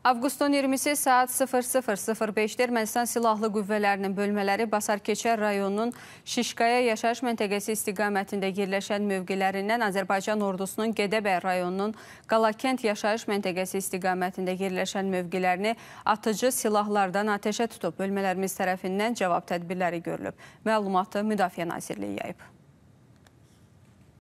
Avqustun 20-si saat 00.05-də Ermənistan Silahlı Qüvvələrinin bölmələri Basarkeçər rayonunun Şişqaya yaşayış məntəqəsi istiqamətində yerləşən mövqələrindən Azərbaycan ordusunun Gedəbəy rayonunun Qalakənd yaşayış məntəqəsi istiqamətində yerləşən mövqələrini atıcı silahlardan atəşə tutub bölmələrimiz tərəfindən cavab tədbirləri görülüb. Məlumatı Müdafiə Nazirliyi yayıb.